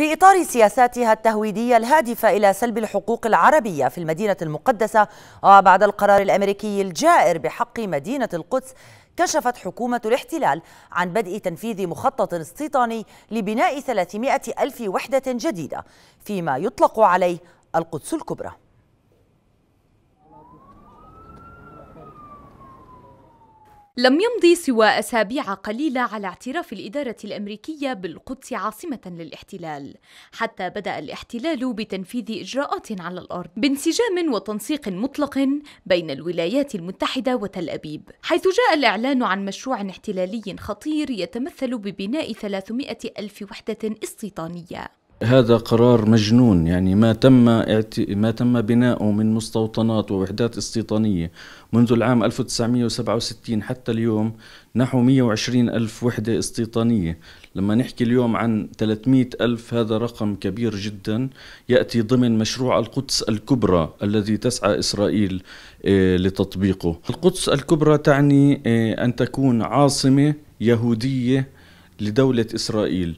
في إطار سياساتها التهويدية الهادفة إلى سلب الحقوق العربية في المدينة المقدسة وبعد القرار الأمريكي الجائر بحق مدينة القدس كشفت حكومة الاحتلال عن بدء تنفيذ مخطط استيطاني لبناء 300 ألف وحدة جديدة فيما يطلق عليه القدس الكبرى لم يمضي سوى أسابيع قليلة على اعتراف الإدارة الأمريكية بالقدس عاصمة للاحتلال، حتى بدأ الاحتلال بتنفيذ إجراءات على الأرض بانسجام وتنسيق مطلق بين الولايات المتحدة وتل أبيب، حيث جاء الإعلان عن مشروع احتلالي خطير يتمثل ببناء 300 ألف وحدة استيطانية. هذا قرار مجنون يعني ما تم اعت... ما تم بناؤه من مستوطنات ووحدات استيطانيه منذ العام 1967 حتى اليوم نحو 120 ألف وحدة استيطانية لما نحكي اليوم عن 300 ألف هذا رقم كبير جدا يأتي ضمن مشروع القدس الكبرى الذي تسعى إسرائيل آه، لتطبيقه القدس الكبرى تعني آه، أن تكون عاصمة يهودية لدولة إسرائيل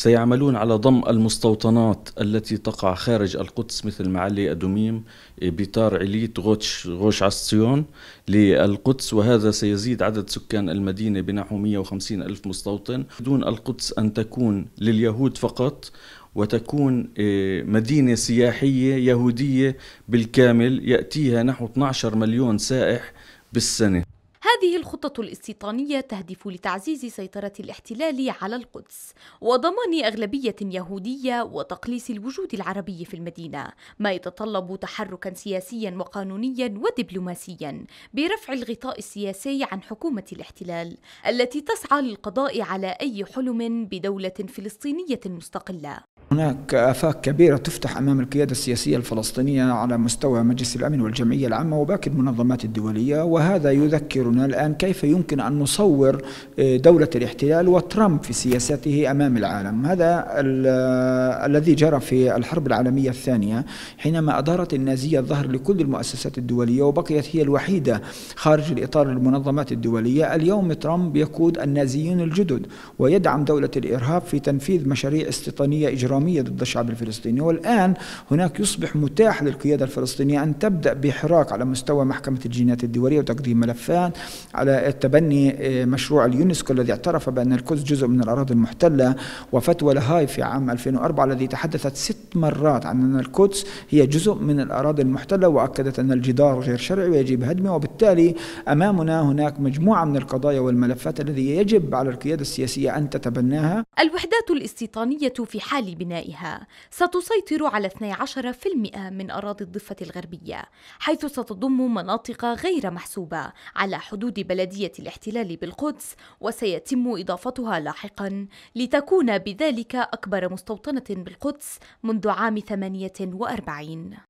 سيعملون على ضم المستوطنات التي تقع خارج القدس مثل معلي أدوميم بيتار عليت غوش, غوش عصيون للقدس وهذا سيزيد عدد سكان المدينة بنحو 150 ألف مستوطن دون القدس أن تكون لليهود فقط وتكون آه، مدينة سياحية يهودية بالكامل يأتيها نحو 12 مليون سائح بالسنة هذه الخطة الاستيطانية تهدف لتعزيز سيطرة الاحتلال على القدس وضمان أغلبية يهودية وتقليص الوجود العربي في المدينة، ما يتطلب تحركا سياسيا وقانونيا ودبلوماسيا برفع الغطاء السياسي عن حكومة الاحتلال التي تسعى للقضاء على أي حلم بدولة فلسطينية مستقلة. هناك آفاق كبيرة تفتح أمام القيادة السياسية الفلسطينية على مستوى مجلس الأمن والجمعية العامة وباقي المنظمات الدولية وهذا يذكرنا الآن كيف يمكن أن نصور آه، دولة الاحتلال وترامب في سياسته أمام العالم هذا آه، الذي جرى في الحرب العالمية الثانية حينما أدارت النازية الظهر لكل المؤسسات الدولية وبقيت هي الوحيدة خارج الإطار المنظمات الدولية اليوم ترامب يقود النازيين الجدد ويدعم دولة الإرهاب في تنفيذ مشاريع استيطانية إجرامية إجرامية ضد الشعب الفلسطيني والآن هناك يصبح متاح للقيادة الفلسطينية أن تبدأ بحراك على مستوى محكمة الجينات الدولية وتقديم ملفات على التبني آه، مشروع اليونسكو الذي اعترف بأن القدس جزء من الأراضي المحتلة وفتوى لهاي في عام 2004 الذي تحدثت ست مرات عن أن القدس هي جزء من الأراضي المحتلة وأكدت أن الجدار غير شرعي ويجب هدمه وبالتالي أمامنا هناك مجموعة من القضايا والملفات الذي يجب على القيادة السياسية أن تتبناها الوحدات الاستيطانية في حال بنائها ستسيطر على 12% من أراضي الضفة الغربية حيث ستضم مناطق غير محسوبة على حدود بلدية الاحتلال بالقدس وسيتم إضافتها لاحقا لتكون بذلك أكبر مستوطنة بالقدس منذ عام 48